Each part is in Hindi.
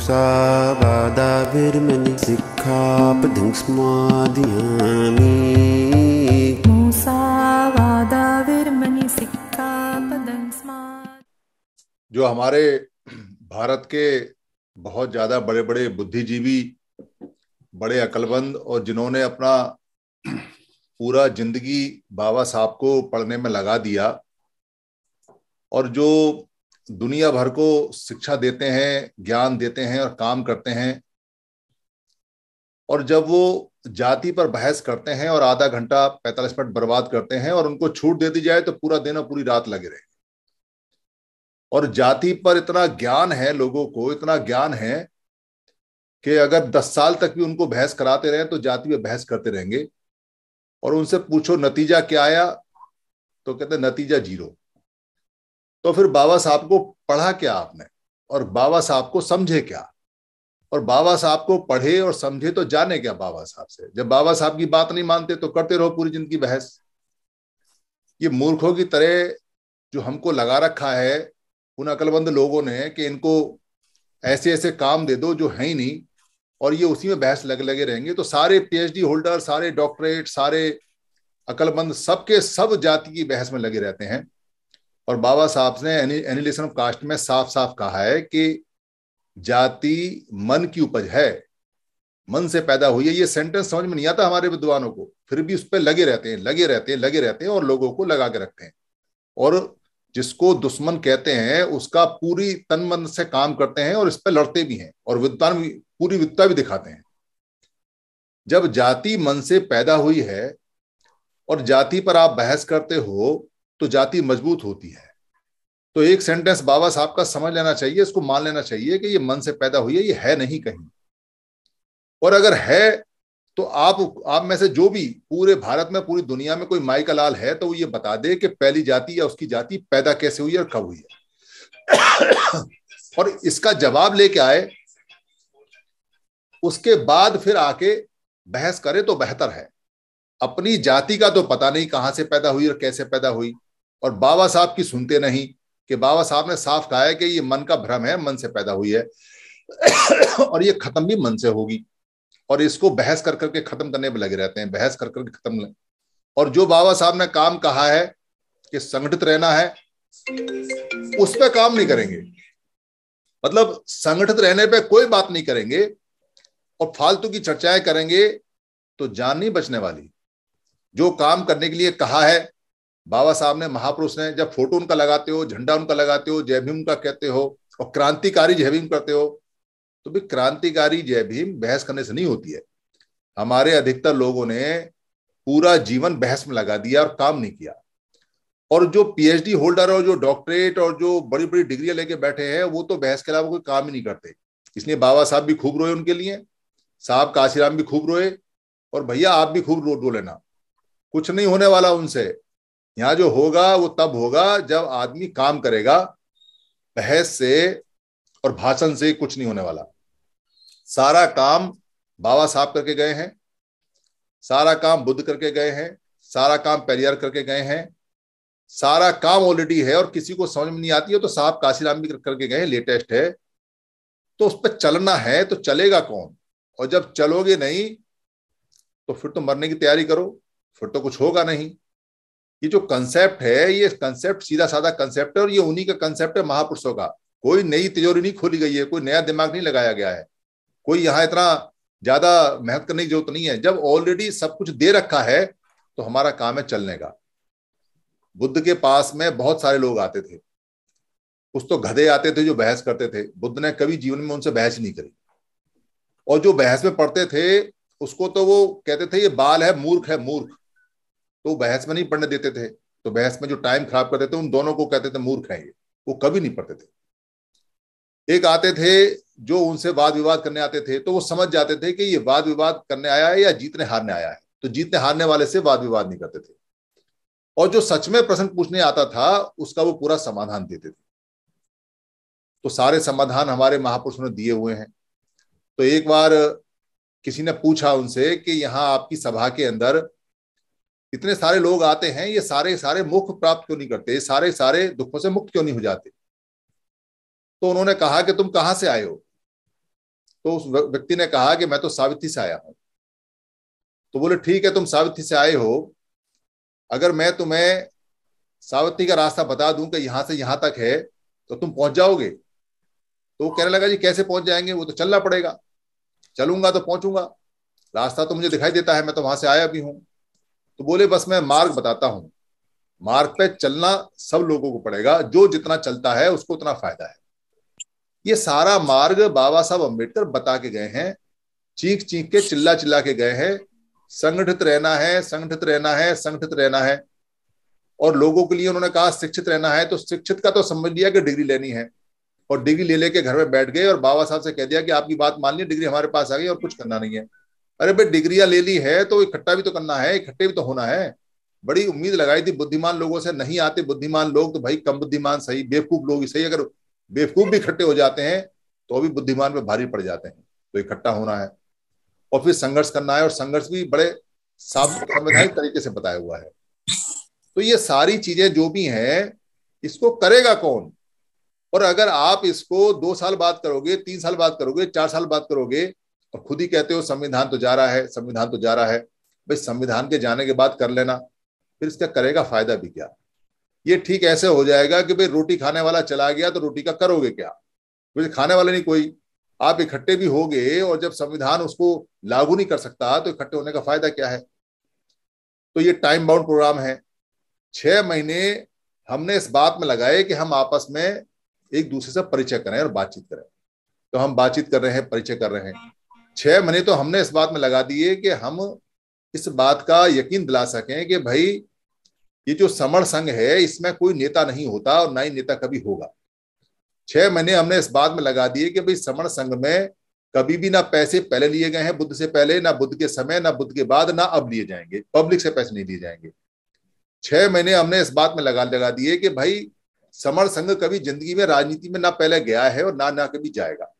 जो हमारे भारत के बहुत ज्यादा बड़े बड़े बुद्धिजीवी बड़े अकलबंद और जिन्होंने अपना पूरा जिंदगी बाबा साहब को पढ़ने में लगा दिया और जो दुनिया भर को शिक्षा देते हैं ज्ञान देते हैं और काम करते हैं और जब वो जाति पर बहस करते हैं और आधा घंटा पैंतालीस मिनट बर्बाद करते हैं और उनको छूट दे दी जाए तो पूरा दिन और पूरी रात लगे रहे और जाति पर इतना ज्ञान है लोगों को इतना ज्ञान है कि अगर दस साल तक भी उनको बहस कराते रहे तो जाति पर बहस करते रहेंगे और उनसे पूछो नतीजा क्या आया तो कहते नतीजा जीरो तो फिर बाबा साहब को पढ़ा क्या आपने और बाबा साहब को समझे क्या और बाबा साहब को पढ़े और समझे तो जाने क्या बाबा साहब से जब बाबा साहब की बात नहीं मानते तो करते रहो पूरी जिंदगी बहस ये मूर्खों की तरह जो हमको लगा रखा है उन अकलबंद लोगों ने कि इनको ऐसे ऐसे काम दे दो जो है ही नहीं और ये उसी में बहस लग लगे रहेंगे तो सारे पीएचडी होल्डर सारे डॉक्टरेट सारे अकलमंद सबके सब जाति की बहस में लगे रहते हैं और बाबा साहब ने एनिलेशन ऑफ कास्ट में साफ साफ कहा है कि जाति मन की उपज है मन से पैदा हुई है ये सेंटेंस समझ में नहीं आता हमारे विद्वानों को फिर भी उस पर लगे रहते हैं लगे रहते हैं लगे रहते हैं और लोगों को लगा के रखते हैं और जिसको दुश्मन कहते हैं उसका पूरी तन मन से काम करते हैं और इस पर लड़ते भी हैं और विद्वान पूरी विद्वता भी दिखाते हैं जब जाति मन से पैदा हुई है और जाति पर आप बहस करते हो तो जाति मजबूत होती है तो एक सेंटेंस बाबा साहब का समझ लेना चाहिए इसको मान लेना चाहिए कि ये मन से पैदा हुई है ये है नहीं कहीं और अगर है तो आप आप में से जो भी पूरे भारत में पूरी दुनिया में कोई माई लाल है तो वो ये बता दे कि पहली जाति या उसकी जाति पैदा कैसे हुई है और कब हुई है और इसका जवाब लेके आए उसके बाद फिर आके बहस करे तो बेहतर है अपनी जाति का तो पता नहीं कहां से पैदा हुई और कैसे पैदा हुई और बाबा साहब की सुनते नहीं कि बाबा साहब ने साफ कहा है कि ये मन का भ्रम है मन से पैदा हुई है और ये खत्म भी मन से होगी और इसको बहस कर करके खत्म करने पर लगे रहते हैं बहस कर करके खत्म और जो बाबा साहब ने काम कहा है कि संगठित रहना है उस पर काम नहीं करेंगे मतलब संगठित रहने पे कोई बात नहीं करेंगे और फालतू की चर्चाएं करेंगे तो जान नहीं बचने वाली जो काम करने के लिए कहा है बाबा साहब ने महापुरुष ने जब फोटो उनका लगाते हो झंडा उनका लगाते हो जय भीम उनका कहते हो और क्रांतिकारी जय भीम करते हो तो भी क्रांतिकारी जय भीम बहस करने से नहीं होती है हमारे अधिकतर लोगों ने पूरा जीवन बहस में लगा दिया और काम नहीं किया और जो पीएचडी होल्डर और जो डॉक्टरेट और जो बड़ी बड़ी डिग्रियां लेके बैठे हैं वो तो बहस के अलावा कोई काम ही नहीं करते इसलिए बाबा साहब भी खूब रोए उनके लिए साहब काशीराम भी खूब रोए और भैया आप भी खूब रो लेना कुछ नहीं होने वाला उनसे यहां जो होगा वो तब होगा जब आदमी काम करेगा बहस से और भाषण से कुछ नहीं होने वाला सारा काम बाबा साहब करके गए हैं सारा काम बुद्ध करके गए हैं सारा काम पेरियर करके गए हैं सारा काम ऑलरेडी है और किसी को समझ में नहीं आती है तो साहब काशीराम भी करके गए हैं लेटेस्ट है तो उस पर चलना है तो चलेगा कौन और जब चलोगे नहीं तो फिर तो मरने की तैयारी करो फिर तो कुछ होगा नहीं ये जो कंसेप्ट है ये कंसेप्ट सीधा साधा कंसेप्ट है और ये उन्हीं का कंसेप्ट है महापुरुषों का कोई नई तिजोरी नहीं खोली गई है कोई नया दिमाग नहीं लगाया गया है कोई यहाँ इतना ज्यादा मेहनत करने की जरूरत नहीं है जब ऑलरेडी सब कुछ दे रखा है तो हमारा काम है चलने का बुद्ध के पास में बहुत सारे लोग आते थे कुछ तो गधे आते थे जो बहस करते थे बुद्ध ने कभी जीवन में उनसे बहस नहीं करी और जो बहस में पढ़ते थे उसको तो वो कहते थे ये बाल है मूर्ख है मूर्ख तो बहस में नहीं पढ़ने देते थे तो बहस में जो टाइम खराब करते थे उन दोनों को कहते थे मूर्ख हैं ये वो कभी नहीं पढ़ते थे एक आते थे जो उनसे वाद विवाद करने आते थे तो वो समझ जाते थे कि ये वाद विवाद करने आया है या जीतने हारने आया है तो जीतने हारने वाले से वाद विवाद नहीं करते थे और जो सच में प्रश्न पूछने आता था उसका वो पूरा समाधान देते थे तो सारे समाधान हमारे महापुरुषों ने दिए हुए हैं तो एक बार किसी ने पूछा उनसे कि यहाँ आपकी सभा के अंदर इतने सारे लोग आते हैं ये सारे सारे मुख प्राप्त क्यों नहीं करते ये सारे सारे दुखों से मुक्त क्यों नहीं हो जाते तो उन्होंने कहा कि तुम कहाँ से आए हो तो उस व्यक्ति ने कहा कि मैं तो सावित्री से आया हूं तो बोले ठीक है तुम सावित्री से आए हो अगर मैं तुम्हें सावित्री का रास्ता बता दूं कि यहां से यहां तक है तो तुम पहुंच जाओगे तो वो कहने लगा जी कैसे पहुंच जाएंगे वो तो चलना पड़ेगा चलूंगा तो पहुंचूंगा रास्ता तो मुझे दिखाई देता है मैं तो वहां से आया भी हूं तो बोले बस मैं मार्ग बताता हूं मार्ग पे चलना सब लोगों को पड़ेगा जो जितना चलता है उसको उतना फायदा है ये सारा मार्ग बाबा साहब अम्बेडकर बता के गए हैं चीख चीख के चिल्ला चिल्ला के गए हैं संगठित रहना है संगठित रहना है संगठित रहना है और लोगों के लिए उन्होंने कहा शिक्षित रहना है तो शिक्षित का तो समझ लिया कि डिग्री लेनी है और डिग्री ले लेके घर में बैठ गए और बाबा साहब से कह दिया कि आपकी बात मान ली डिग्री हमारे पास आ गई और कुछ करना नहीं है अरे भाई डिग्रियां ले ली है तो इकट्ठा भी तो करना है इकट्ठे भी तो होना है बड़ी उम्मीद लगाई थी बुद्धिमान लोगों से नहीं आते बुद्धिमान लोग तो भाई कम बुद्धिमान सही बेवकूफ लोग सही अगर बेवकूफ भी इकट्ठे हो जाते हैं तो भी बुद्धिमान में भारी पड़ जाते हैं तो इकट्ठा होना है और फिर संघर्ष करना है और संघर्ष भी बड़े संवैधानिक तरीके से बताया हुआ है तो ये सारी चीजें जो भी हैं इसको करेगा कौन और अगर आप इसको दो साल बाद करोगे तीन साल बाद करोगे चार साल बाद करोगे और खुद ही कहते हो संविधान तो जा रहा है संविधान तो जा रहा है भाई संविधान के जाने के बाद कर लेना फिर इसका करेगा फायदा भी क्या ये ठीक ऐसे हो जाएगा कि भाई रोटी खाने वाला चला गया तो रोटी का करोगे क्या क्योंकि खाने वाले नहीं कोई आप इकट्ठे भी हो गए और जब संविधान उसको लागू नहीं कर सकता तो इकट्ठे होने का फायदा क्या है तो ये टाइम बाउंड प्रोग्राम है छह महीने हमने इस बात में लगाए कि हम आपस में एक दूसरे से परिचय करें और बातचीत करें तो हम बातचीत कर रहे हैं परिचय कर रहे हैं छह महीने तो हमने इस बात में लगा दिए कि हम इस बात का यकीन दिला सकें कि भाई ये जो समर संघ है इसमें कोई नेता नहीं होता और ना ही नेता कभी होगा छह महीने हमने इस बात में लगा दिए कि भाई समर संघ में कभी भी ना पैसे पहले लिए गए हैं बुद्ध से पहले ना बुद्ध के समय ना बुद्ध के बाद ना अब लिए जाएंगे पब्लिक से पैसे नहीं लिए जाएंगे छह महीने हमने इस बात में लगा लगा दिए कि भाई समर संघ कभी जिंदगी में राजनीति में ना पहले गया है और ना ना कभी जाएगा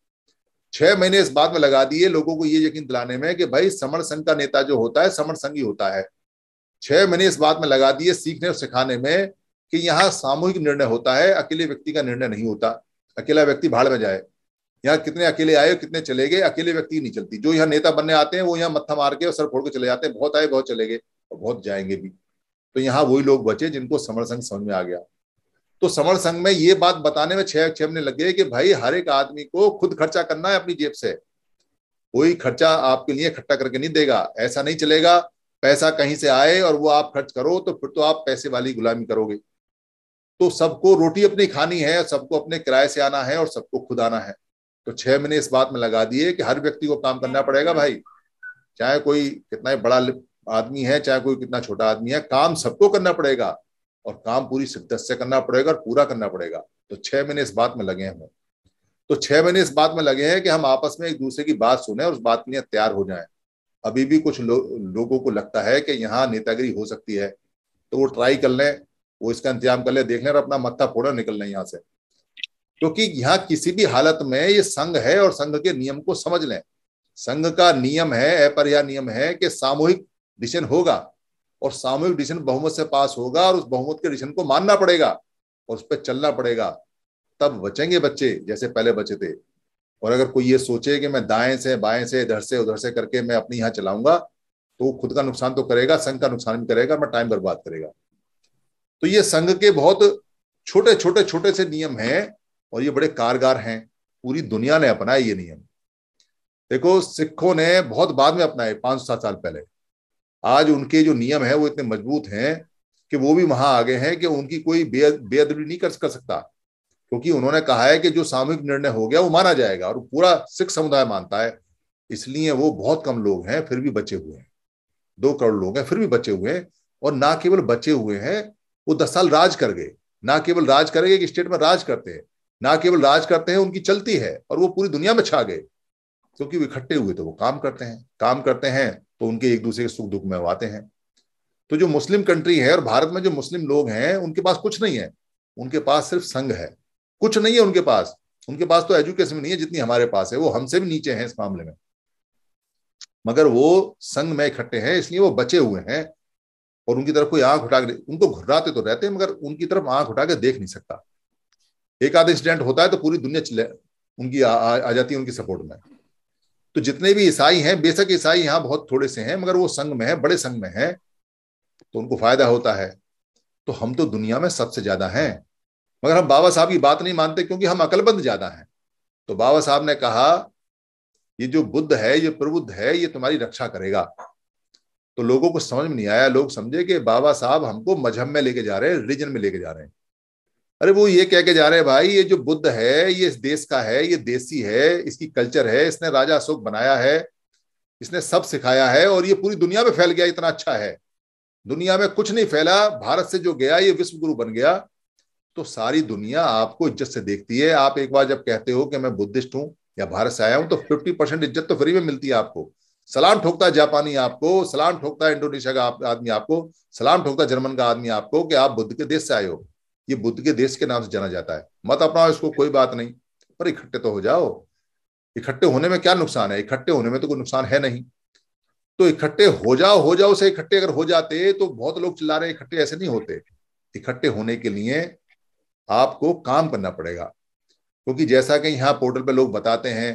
छह महीने इस बात में लगा दिए लोगों को ये यकीन दिलाने में कि भाई समर संघ का नेता जो होता है समर संघ ही होता है छह महीने इस बात में लगा दिए सीखने और सिखाने में कि यहाँ सामूहिक निर्णय होता है अकेले व्यक्ति का निर्णय नहीं होता अकेला व्यक्ति भाड़ में जाए यहाँ कितने अकेले आए कितने चले गए अकेले व्यक्ति नहीं चलती जो यहाँ नेता बनने आते हैं वो यहाँ मत्था मार के और सर फोड़ के चले जाते हैं बहुत आए बहुत चले गए और बहुत जाएंगे भी तो यहाँ वही लोग बचे जिनको समर संघ समझ में आ गया तो समर संघ में ये बात बताने में छह छह महीने लगे कि भाई हर एक आदमी को खुद खर्चा करना है अपनी जेब से कोई खर्चा आपके लिए इकट्ठा करके नहीं देगा ऐसा नहीं चलेगा पैसा कहीं से आए और वो आप खर्च करो तो फिर तो आप पैसे वाली गुलामी करोगे तो सबको रोटी अपनी खानी है सबको अपने किराए से आना है और सबको खुद आना है तो छह महीने इस बात में लगा दिए कि हर व्यक्ति को काम करना पड़ेगा भाई चाहे कोई कितना बड़ा आदमी है चाहे कोई कितना छोटा आदमी है काम सबको करना पड़ेगा और काम पूरी शिद्दत से करना पड़ेगा और पूरा करना पड़ेगा तो छह महीने इस बात में लगे हैं तो छह महीने इस बात में लगे हैं कि हम आपस में एक दूसरे की बात सुने और उस बात के लिए तैयार हो जाए अभी भी कुछ लो, लोगों को लगता है कि यहाँ नेतागिरी हो सकती है तो वो ट्राई कर लें वो इसका इंतजाम कर ले देख लें और अपना मत्था फोड़ा निकल लें यहाँ से क्योंकि तो यहाँ किसी भी हालत में ये संघ है और संघ के नियम को समझ लें संघ का नियम है अपरिया नियम है कि सामूहिक डिसीजन होगा और सामूहिक डिसीजन बहुमत से पास होगा और उस बहुमत के डिसीजन को मानना पड़ेगा और उस पर चलना पड़ेगा तब बचेंगे बच्चे जैसे पहले बचे थे और अगर कोई ये सोचे कि मैं दाएं से बाएं से इधर से उधर से करके मैं अपनी यहां चलाऊंगा तो खुद का नुकसान तो करेगा संघ का नुकसान भी करेगा मैं टाइम बर्बाद करेगा तो ये संघ के बहुत छोटे छोटे छोटे से नियम हैं और ये बड़े कारगर हैं पूरी दुनिया ने अपनाए ये नियम देखो सिखों ने बहुत बाद में अपनाए पांच सात साल पहले आज उनके जो नियम है वो इतने मजबूत हैं कि वो भी वहां आगे हैं कि उनकी कोई बेअदबी नहीं कर सकता क्योंकि उन्होंने कहा है कि जो सामूहिक निर्णय हो गया वो माना जाएगा और पूरा सिख समुदाय मानता है इसलिए वो बहुत कम लोग हैं फिर भी बचे हुए हैं दो करोड़ लोग हैं फिर भी बचे हुए हैं और ना केवल बचे हुए हैं वो दस साल राज कर गए ना केवल राज करेंगे कि स्टेट में राज करते हैं ना केवल राज करते हैं उनकी चलती है और वो पूरी दुनिया में छा गए क्योंकि वो इकट्ठे हुए तो वो काम करते हैं काम करते हैं तो उनके एक दूसरे के सुख दुख में आते हैं तो जो मुस्लिम कंट्री है और भारत में जो मुस्लिम लोग हैं उनके पास कुछ नहीं है उनके पास सिर्फ संघ है कुछ नहीं है उनके पास उनके पास तो एजुकेशन नहीं है जितनी हमारे पास है वो हमसे भी नीचे हैं इस मामले में मगर वो संघ में इकट्ठे हैं इसलिए वो बचे हुए हैं और उनकी तरफ कोई आंख उठा के उनको घुराते तो रहते हैं मगर उनकी तरफ आंख उठा के देख नहीं सकता एक आध इंसिडेंट होता है तो पूरी दुनिया उनकी आ, आ, आ जाती है उनकी सपोर्ट में तो जितने भी ईसाई हैं बेशक ईसाई यहां बहुत थोड़े से हैं मगर वो संघ में है बड़े संघ में है तो उनको फायदा होता है तो हम तो दुनिया में सबसे ज्यादा हैं मगर हम बाबा साहब की बात नहीं मानते क्योंकि हम अकलबंद ज्यादा हैं तो बाबा साहब ने कहा ये जो बुद्ध है ये प्रबुद्ध है ये तुम्हारी रक्षा करेगा तो लोगों को समझ में नहीं आया लोग समझे कि बाबा साहब हमको मजहब में लेके जा रहे हैं रिलीजन में लेके जा रहे हैं अरे वो ये कह के जा रहे हैं भाई ये जो बुद्ध है ये इस देश का है ये देसी है इसकी कल्चर है इसने राजा अशोक बनाया है इसने सब सिखाया है और ये पूरी दुनिया में फैल गया इतना अच्छा है दुनिया में कुछ नहीं फैला भारत से जो गया ये विश्व गुरु बन गया तो सारी दुनिया आपको इज्जत से देखती है आप एक बार जब कहते हो कि मैं बुद्धिस्ट हूं या भारत से आया हूं तो फिफ्टी परसेंट इज्जत तो फ्री में मिलती है आपको सलाम ठोकता जापानी आपको सलाम ठोकता इंडोनेशिया का आदमी आपको सलाम ठोकता जर्मन का आदमी आपको कि आप बुद्ध के देश से आए हो ये बुद्ध के देश के नाम से जाना जाता है मत अपनाओ इसको कोई बात नहीं पर इकट्ठे तो हो जाओ इकट्ठे होने में क्या नुकसान है इकट्ठे होने में तो कोई नुकसान है नहीं तो इकट्ठे हो जाओ हो जाओ से इकट्ठे अगर हो जाते तो बहुत लोग चिल्ला रहे इकट्ठे ऐसे नहीं होते इकट्ठे होने के लिए आपको काम करना पड़ेगा क्योंकि तो जैसा कि यहाँ पोर्टल पर लोग बताते हैं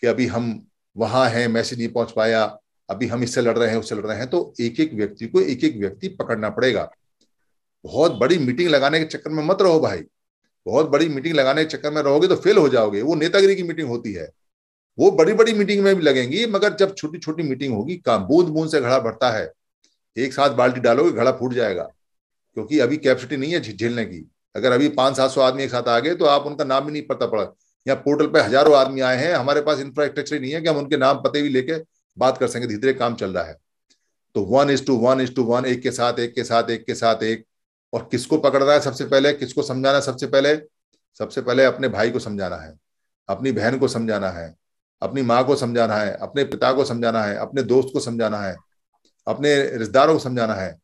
कि अभी हम वहां हैं मैसेज नहीं पहुंच पाया अभी हम इससे लड़ रहे हैं उससे लड़ रहे हैं तो एक एक व्यक्ति को एक एक व्यक्ति पकड़ना पड़ेगा बहुत बड़ी मीटिंग लगाने के चक्कर में मत रहो भाई बहुत बड़ी मीटिंग लगाने के चक्कर में रहोगे तो फेल हो जाओगे वो नेतागिरी की मीटिंग होती है वो बड़ी बड़ी मीटिंग में भी लगेंगी मगर जब छोटी छोटी मीटिंग होगी काम बूंद बूंद से घड़ा भरता है एक साथ बाल्टी डालोगे घड़ा फूट जाएगा क्योंकि अभी कैपेसिटी नहीं है झेलने की अगर अभी पांच सात सौ आदमी एक साथ आ गए तो आप उनका नाम भी नहीं पता पड़ा यहाँ पोर्टल पे हजारों आदमी आए हैं हमारे पास इंफ्रास्ट्रक्चर नहीं है कि हम उनके नाम पते भी लेके बात कर सकेंगे धीरे धीरे काम चल रहा है तो one is two one is two one एक के साथ एक के साथ एक के साथ एक और किसको पकड़ना है सबसे पहले किसको समझाना है सबसे पहले सबसे पहले अपने भाई को समझाना है अपनी बहन को समझाना है अपनी माँ को समझाना है अपने पिता को समझाना है अपने दोस्त को समझाना है अपने रिश्तेदारों को समझाना है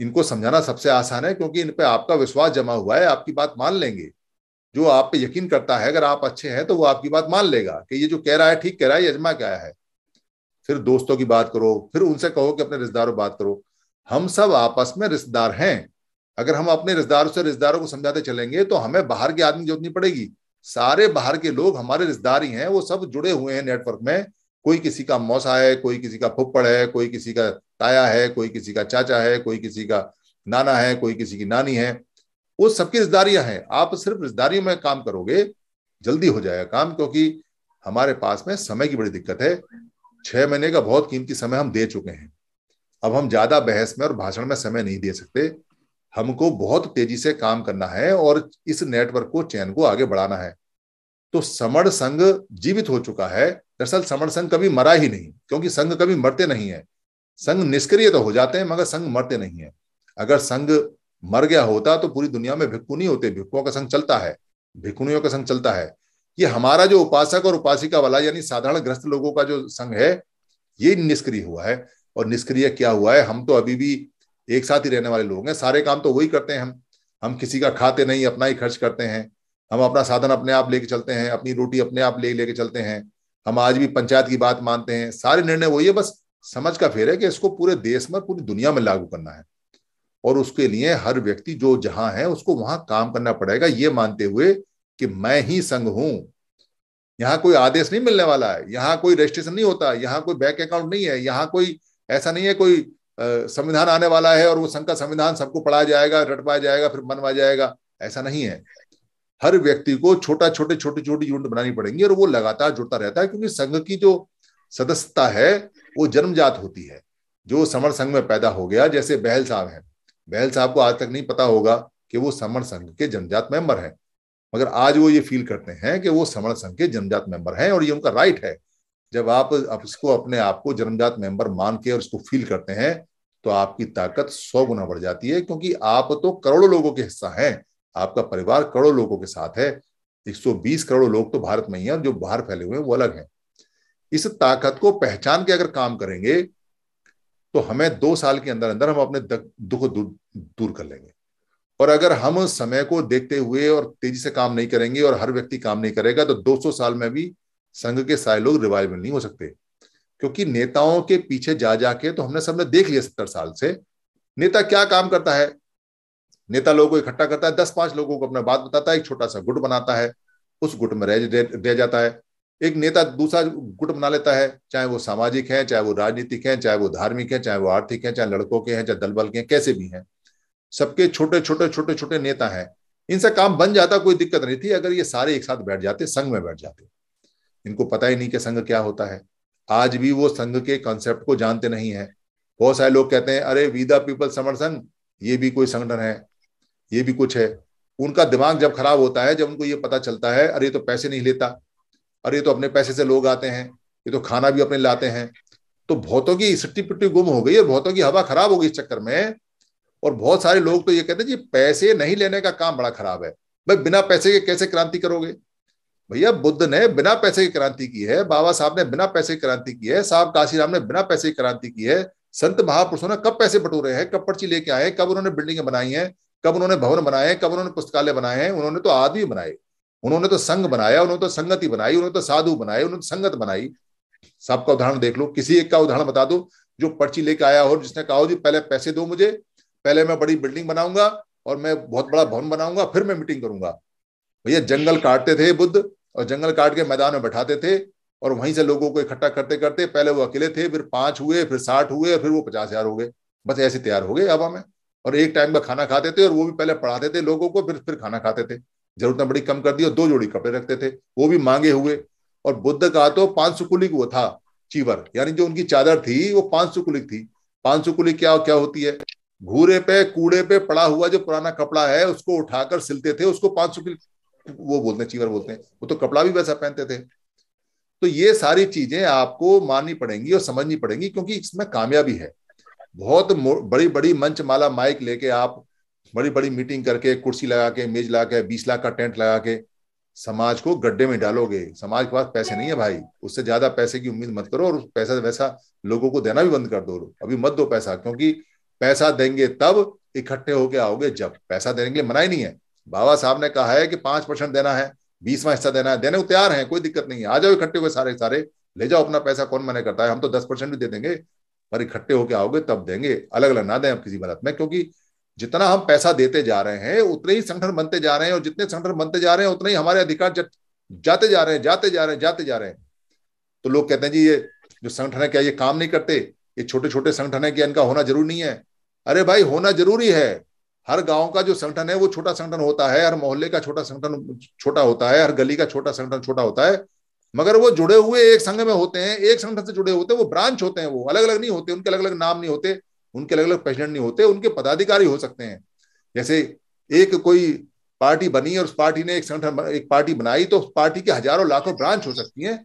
इनको समझाना सबसे आसान है क्योंकि इन पर आपका विश्वास जमा हुआ है आपकी बात मान लेंगे जो आप पे यकीन करता है अगर आप अच्छे हैं तो वो आपकी बात मान लेगा कि ये जो कह रहा है ठीक कह रहा है यजमा क्या है फिर दोस्तों की बात करो फिर उनसे कहो कि अपने रिश्तेदारों बात करो हम सब आपस में रिश्तेदार हैं अगर हम अपने रिश्तेदारों से रिश्तेदारों को समझाते चलेंगे तो हमें बाहर के आदमी जोड़नी पड़ेगी सारे बाहर के लोग हमारे रिश्तेदार ही हैं वो सब जुड़े हुए हैं नेटवर्क में कोई किसी का मौसा है कोई किसी का फुप्पड़ है कोई किसी का ताया है कोई किसी का चाचा है कोई किसी का नाना है कोई किसी की नानी है वो सबकी रिश्तेदारियां हैं आप सिर्फ रिश्तेदारियों में काम करोगे जल्दी हो जाएगा काम क्योंकि हमारे पास में समय की बड़ी दिक्कत है छह महीने का बहुत कीमती समय हम दे चुके हैं अब हम ज्यादा बहस में और भाषण में समय नहीं दे सकते हमको बहुत तेजी से काम करना है और इस नेटवर्क को चैन को आगे बढ़ाना है तो समण संघ जीवित हो चुका है दरअसल समण संघ कभी मरा ही नहीं क्योंकि संघ कभी मरते नहीं है संघ निष्क्रिय तो हो जाते हैं मगर संघ मरते नहीं है अगर संघ मर गया होता तो पूरी दुनिया में भिक्खु नहीं होते भिक्खुओं का संघ चलता है भिक्खुनियों का संघ चलता है ये हमारा जो उपासक और उपासिका वाला यानी साधारण ग्रस्त लोगों का जो संघ है ये निष्क्रिय हुआ है और निष्क्रिय क्या हुआ है हम तो अभी भी एक साथ ही रहने वाले लोग हैं सारे काम तो वही करते हैं हम हम किसी का खाते नहीं अपना ही खर्च करते हैं हम अपना साधन अपने आप लेके चलते हैं अपनी रोटी अपने आप ले लेके चलते हैं हम आज भी पंचायत की बात मानते हैं सारे निर्णय वही है बस समझ का फेर है कि इसको पूरे देश में पूरी दुनिया में लागू करना है और उसके लिए हर व्यक्ति जो जहां है उसको वहां काम करना पड़ेगा ये मानते हुए कि मैं ही संघ हूं यहाँ कोई आदेश नहीं मिलने वाला है यहाँ कोई रजिस्ट्रेशन नहीं होता यहाँ कोई बैंक अकाउंट नहीं है यहाँ कोई ऐसा नहीं है कोई संविधान आने वाला है और वो संघ का संविधान सबको पढ़ाया जाएगा रटवाया जाएगा फिर बनवाया जाएगा ऐसा नहीं है हर व्यक्ति को छोटा छोटे छोटी छोटी यूनिट बनानी पड़ेंगी और वो लगातार जुड़ता रहता है क्योंकि संघ की जो सदस्यता है वो जन्मजात होती है जो समर संघ में पैदा हो गया जैसे बहल साहब हैं बहल साहब को आज तक नहीं पता होगा कि वो समर संघ के जनजात मेंबर हैं मगर आज वो ये फील करते हैं कि वो समर संघ के जनजात मेंबर हैं और ये उनका राइट है जब आप इसको अपने आप को जन्मजात मेंबर मान के और इसको फील करते हैं तो आपकी ताकत सौ गुना बढ़ जाती है क्योंकि आप तो करोड़ों लोगों के हिस्सा हैं आपका परिवार करोड़ों लोगों के साथ है 120 करोड़ लोग तो भारत में ही हैं और जो बाहर फैले हुए हैं वो अलग हैं इस ताकत को पहचान के अगर काम करेंगे तो हमें दो साल के अंदर अंदर हम अपने दुख दूर, दूर कर लेंगे और अगर हम समय को देखते हुए और तेजी से काम नहीं करेंगे और हर व्यक्ति काम नहीं करेगा तो 200 साल में भी संघ के सारे लोग रिवाइवल नहीं हो सकते क्योंकि नेताओं के पीछे जा जाके तो हमने सबने देख लिया सत्तर साल से नेता क्या काम करता है नेता लोगों को इकट्ठा करता है दस पांच लोगों को अपना बात बताता है एक छोटा सा गुट बनाता है उस गुट में रह, रह जाता है एक नेता दूसरा गुट बना लेता है चाहे वो सामाजिक है चाहे वो राजनीतिक है चाहे वो धार्मिक है चाहे वो आर्थिक है चाहे लड़कों के हैं चाहे दलबल के हैं कैसे भी हैं सबके छोटे छोटे छोटे छोटे नेता हैं इनसे काम बन जाता कोई दिक्कत नहीं थी अगर ये सारे एक साथ बैठ जाते संघ में बैठ जाते इनको पता ही नहीं कि संघ क्या होता है आज भी वो संघ के कॉन्सेप्ट को जानते नहीं है बहुत सारे लोग कहते हैं अरे विदा पीपल समर संघ ये भी कोई संगठन है ये भी कुछ है उनका दिमाग जब खराब होता है जब उनको ये पता चलता है अरे तो पैसे नहीं लेता अरे तो अपने पैसे से लोग आते हैं ये तो खाना भी अपने लाते हैं तो बहुतों की सट्टी पिट्टी गुम हो गई और बहुतों की हवा खराब हो गई इस चक्कर में और बहुत सारे लोग तो ये कहते हैं जी पैसे नहीं लेने का काम बड़ा खराब है भाई बिना पैसे के कैसे क्रांति करोगे भैया बुद्ध ने बिना पैसे की क्रांति की है बाबा साहब ने बिना पैसे की क्रांति की है साहब काशीराम ने बिना पैसे की क्रांति की है संत महापुरुषों ने कब पैसे बटोरे हैं कब पर्ची लेके आए कब उन्होंने बिल्डिंगें बनाई हैं कब उन्होंने भवन बनाए कब उन्होंने पुस्तकालय बनाए हैं उन्होंने तो आदमी बनाए उन्होंने तो संघ बनाया उन्होंने तो संगति बनाई उन्होंने तो साधु बनाए उन्होंने तो संगत बनाई सबका उदाहरण देख लो किसी एक का उदाहरण बता दो जो पर्ची लेके आया हो जिसने कहा हो जी पहले पैसे दो मुझे पहले मैं बड़ी बिल्डिंग बनाऊंगा और मैं बहुत बड़ा भवन बनाऊंगा फिर मैं मीटिंग करूंगा भैया जंगल काटते थे बुद्ध और जंगल काट के मैदान में बैठाते थे और वहीं से लोगों को इकट्ठा करते करते पहले वो अकेले थे फिर पांच हुए फिर साठ हुए फिर वो पचास हजार हो गए बस ऐसे तैयार हो गए अब हमें और एक टाइम का खाना खाते थे और वो भी पहले पढ़ाते थे लोगों को फिर फिर खाना खाते थे जरूरत बड़ी कम कर दी और दो जोड़ी कपड़े रखते थे वो भी मांगे हुए और बुद्ध का तो पांच सुकुलिक वो था चीवर यानी जो उनकी चादर थी वो पांच सुकुलिक थी पांच सुकुलिक क्या क्या होती है घूरे पे कूड़े पे पड़ा हुआ जो पुराना कपड़ा है उसको उठाकर सिलते थे उसको पांच सुकुलिक वो बोलते हैं चीवर बोलते हैं वो तो कपड़ा भी वैसा पहनते थे तो ये सारी चीजें आपको माननी पड़ेंगी और समझनी पड़ेंगी क्योंकि इसमें कामयाबी है बहुत बड़ी बड़ी मंच माला माइक लेके आप बड़ी बड़ी मीटिंग करके कुर्सी लगा के मेज लगा के बीस लाख का टेंट लगा के समाज को गड्ढे में डालोगे समाज के पास पैसे नहीं है भाई उससे ज्यादा पैसे की उम्मीद मत करो और पैसा वैसा लोगों को देना भी बंद कर दो अभी मत दो पैसा क्योंकि पैसा देंगे तब इकट्ठे होके आओगे जब पैसा देने के लिए मना ही नहीं है बाबा साहब ने कहा है कि पांच परसेंट देना है बीसवा हिस्सा देना है देने को तैयार है कोई दिक्कत नहीं है आ जाओ इकट्ठे हुए सारे सारे ले जाओ अपना पैसा कौन मना करता है हम तो दस परसेंट भी दे देंगे पर इकट्ठे होके आओगे तब देंगे अलग अलग ना दें आप किसी भारत में क्योंकि जितना हम पैसा देते जा रहे हैं उतने ही संगठन बनते जा रहे हैं और जितने संगठन बनते जा रहे हैं उतने ही हमारे अधिकार जाते जा रहे हैं जाते जा रहे हैं जाते जा रहे हैं तो लोग कहते हैं जी ये जो संगठन है क्या ये काम नहीं करते ये छोटे छोटे संगठन है क्या इनका होना जरूरी नहीं है अरे भाई होना जरूरी है हर गांव का जो संगठन है वो छोटा संगठन होता है हर मोहल्ले का छोटा संगठन छोटा होता है हर गली का छोटा संगठन छोटा होता है मगर वो जुड़े हुए एक संघ में होते हैं एक संगठन से जुड़े होते हैं वो ब्रांच होते हैं वो अलग अलग नहीं होते उनके अलग अलग नाम नहीं होते उनके अलग अलग प्रेसिडेंट नहीं होते उनके पदाधिकारी हो सकते हैं जैसे एक कोई पार्टी बनी और उस पार्टी ने एक संगठन एक पार्टी बनाई तो उस पार्टी के हजारों लाखों ब्रांच हो सकती हैं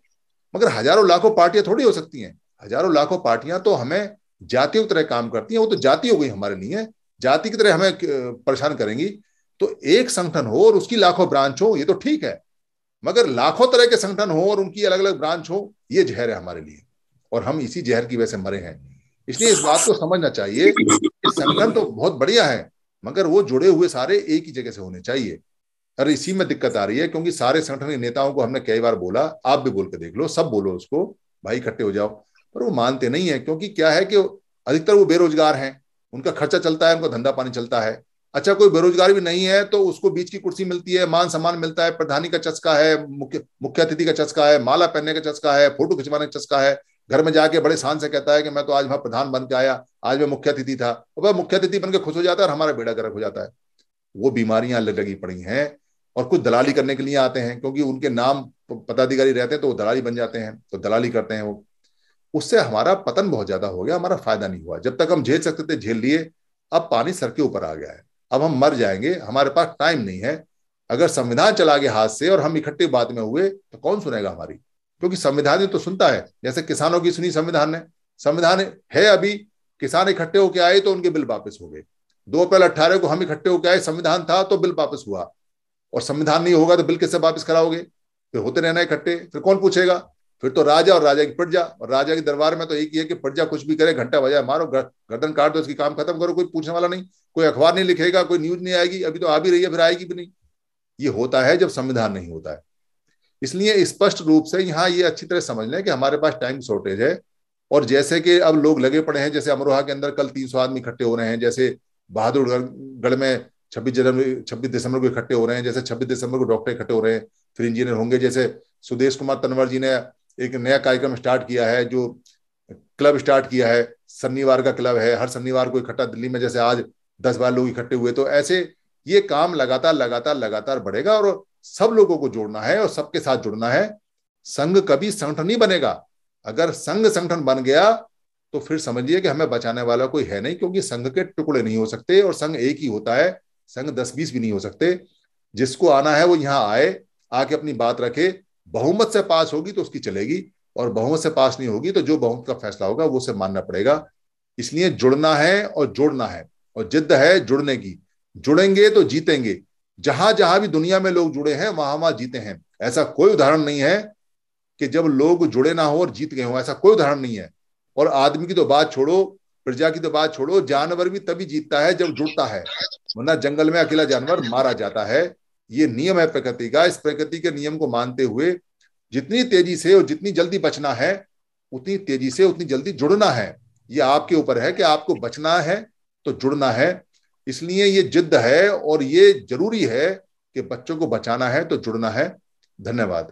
मगर हजारों लाखों पार्टियां थोड़ी हो सकती हैं हजारों लाखों पार्टियां तो हमें जातियों की तरह काम करती हैं वो तो जाति हो गई हमारे लिए जाति की तरह हमें परेशान करेंगी तो एक संगठन हो और उसकी लाखों ब्रांच हो ये तो ठीक है मगर लाखों तरह के संगठन हो और उनकी अलग अलग ब्रांच हो ये जहर है हमारे लिए और हम इसी जहर की वजह से मरे हैं इसलिए इस बात को समझना चाहिए कि संगठन तो बहुत बढ़िया है मगर वो जुड़े हुए सारे एक ही जगह से होने चाहिए अरे इसी में दिक्कत आ रही है क्योंकि सारे संगठन के नेताओं को हमने कई बार बोला आप भी बोल के देख लो सब बोलो उसको भाई इकट्ठे हो जाओ पर वो मानते नहीं है क्योंकि क्या है कि अधिकतर वो बेरोजगार हैं उनका खर्चा चलता है उनका धंधा पानी चलता है अच्छा कोई बेरोजगार भी नहीं है तो उसको बीच की कुर्सी मिलती है मान सम्मान मिलता है प्रधानी का चस्का है मुख्य मुख्य अतिथि का चस्का है माला पहनने का चस्का है फोटो खिंचवाने का चस्का है घर में जाके बड़े शान से कहता है कि मैं तो आज वहां प्रधान बन के आया आज मैं मुख्य अतिथि था वह मुख्य अतिथि बन के खुश हो जाता है और हमारा बेड़ा गर्क हो जाता है वो बीमारियां लगी पड़ी हैं और कुछ दलाली करने के लिए आते हैं क्योंकि उनके नाम पदाधिकारी रहते हैं तो वो दलाली बन जाते हैं तो दलाली करते हैं वो उससे हमारा पतन बहुत ज्यादा हो गया हमारा फायदा नहीं हुआ जब तक हम झेल सकते थे झेल लिए अब पानी सर के ऊपर आ गया है अब हम मर जाएंगे हमारे पास टाइम नहीं है अगर संविधान चला गया हाथ से और हम इकट्ठे बाद में हुए तो कौन सुनेगा हमारी क्योंकि संविधान तो सुनता है जैसे किसानों की सुनी संविधान ने संविधान है अभी किसान इकट्ठे होके आए तो उनके बिल वापस हो गए दो अप्रैल अट्ठारह को हम इकट्ठे होकर आए संविधान था तो बिल वापस हुआ और संविधान नहीं होगा तो बिल किससे वापस कराओगे फिर होते रहना इकट्ठे फिर कौन पूछेगा फिर तो राजा और राजा की प्रजा और राजा के दरबार में तो एक ही है कि प्रजा कुछ भी करे घंटा बजाय मारो गर्दन काट दो उसकी काम खत्म करो कोई पूछने वाला नहीं कोई अखबार नहीं लिखेगा कोई न्यूज नहीं आएगी अभी तो आ भी रही है फिर आएगी भी नहीं ये होता है जब संविधान नहीं होता है इसलिए स्पष्ट इस रूप से यहाँ ये अच्छी तरह समझ लें कि हमारे पास टाइम शॉर्टेज है और जैसे कि अब लोग लगे पड़े हैं जैसे अमरोहा के अंदर कल तीन आदमी इकट्ठे हो रहे हैं जैसे बहादुरगढ़ में छब्बीस जनवरी छब्बीस दिसंबर को इकट्ठे हो रहे हैं जैसे छब्बीस दिसंबर को डॉक्टर इकट्ठे हो रहे हैं फिर इंजीनियर होंगे जैसे सुदेश कुमार तनवर जी ने एक नया कार्यक्रम स्टार्ट किया है जो क्लब स्टार्ट किया है शनिवार का क्लब है हर शनिवार को इकट्ठा दिल्ली में जैसे आज दस बार लोग इकट्ठे हुए तो ऐसे ये काम लगातार लगातार लगातार बढ़ेगा और सब लोगों को जोड़ना है और सबके साथ जुड़ना है संघ कभी संगठन नहीं बनेगा अगर संघ संगठन बन गया तो फिर समझिए कि हमें बचाने वाला कोई है नहीं क्योंकि संघ के टुकड़े नहीं हो सकते और संघ एक ही होता है संघ दस बीस भी नहीं हो सकते जिसको आना है वो यहाँ आए आके अपनी बात रखे बहुमत से पास होगी तो उसकी चलेगी और बहुमत से पास नहीं होगी तो जो बहुमत का फैसला होगा वो उसे मानना पड़ेगा इसलिए जुड़ना है और जोड़ना है और जिद्द है जुड़ने की जुड़ेंगे तो जीतेंगे जहां जहां भी दुनिया में लोग जुड़े हैं वहां वहां जीते हैं ऐसा कोई उदाहरण नहीं है कि जब लोग जुड़े ना हो और जीत गए हो ऐसा कोई उदाहरण नहीं है और आदमी की तो बात छोड़ो प्रजा की तो बात छोड़ो जानवर भी तभी जीतता है जब जुड़ता है वरना जंगल में अकेला जानवर मारा जाता है ये नियम है प्रकृति का इस प्रकृति के नियम को मानते हुए जितनी तेजी से और जितनी जल्दी बचना है उतनी तेजी से उतनी जल्दी जुड़ना है ये आपके ऊपर है कि आपको बचना है तो जुड़ना है इसलिए ये जिद्द है और ये जरूरी है कि बच्चों को बचाना है तो जुड़ना है धन्यवाद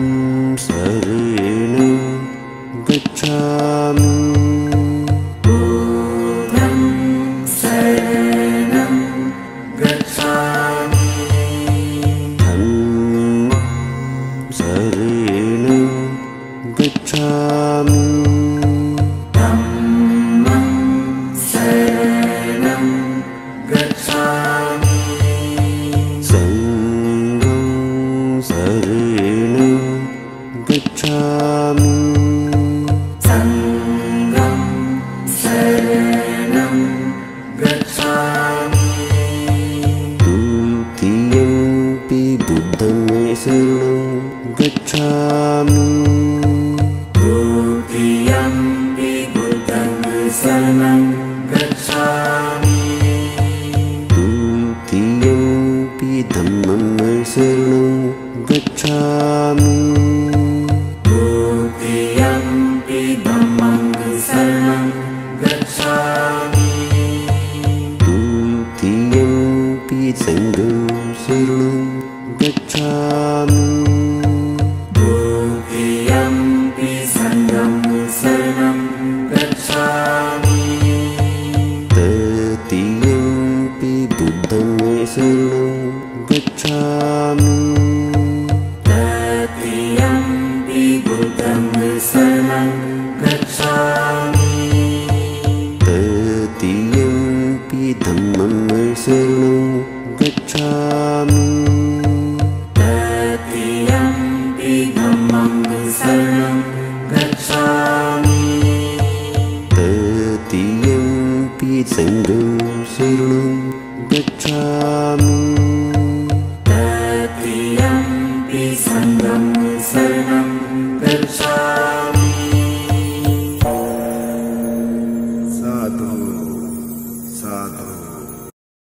ऋण गच्छामि